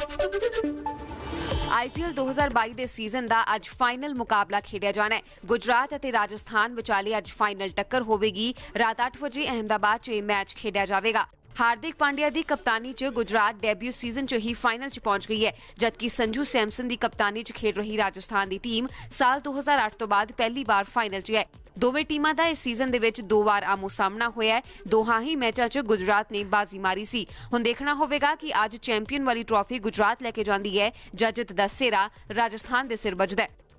IPL 2022 ਦੇ season ਦਾ ਅੱਜ final ਮੁਕਾਬਲਾ ਖੇਡਿਆ ਜਾਣਾ ਹੈ ਗੁਜਰਾਤ ਅਤੇ ਰਾਜਸਥਾਨ ਵਿਚਾਲੇ ਅੱਜ ਫਾਈਨਲ ਟੱਕਰ ਹੋਵੇਗੀ ਰਾਤ 8 ਵਜੇ ਅਹਮਦਾਬਾਦ 'ਚ ਇਹ ਮੈਚ ਖੇਡਿਆ ਜਾਵੇਗਾ ਹਾਰਦਿਕ ਪਾਂਡਿਆ ਦੀ ਕਪਤਾਨੀ 'ਚ ਗੁਜਰਾਤ ਡੈਬਿਊ ਸੀਜ਼ਨ 'ਚ ਹੀ ਫਾਈਨਲ 'ਚ ਪਹੁੰਚ ਗਈ ਹੈ ਜਦਕਿ ਸੰਜੂ ਸੈਮਸਨ ਦੀ ਕਪਤਾਨੀ 'ਚ ਖੇਡ ਰਹੀ ਰਾਜਸਥਾਨ ਦੀ ਟੀਮ ਸਾਲ 2008 ਤੋਂ ਬਾਅਦ ਪਹਿਲੀ ਵਾਰ ਫਾਈਨਲ 'ਚ ਹੈ ਦੋਵੇਂ ਟੀਮਾਂ ਦਾ ਇਸ ਸੀਜ਼ਨ ਦੇ ਵਿੱਚ ਦੋ ਵਾਰ ਆਮੋ ਸਾਹਮਣਾ ਹੋਇਆ ਹੈ ਦੋਹਾਂ ਹੀ ਮੈਚਾਂ 'ਚ ਗੁਜਰਾਤ ਨੇ ਬਾਜ਼ੀ ਮਾਰੀ ਸੀ ਹੁਣ ਦੇਖਣਾ ਹੋਵੇਗਾ ਕਿ ਅੱਜ ਚੈਂਪੀਅਨ ਵਾਲੀ ਟਰਾਫੀ ਗੁਜਰਾਤ ਲੈ ਕੇ ਜਾਂਦੀ ਹੈ ਜਾਂ ਜਿੱਤ ਦਾ ਸਿਰਾ ਰਾਜਸਥਾਨ ਦੇ ਸਿਰ ਵੱਜਦਾ ਹੈ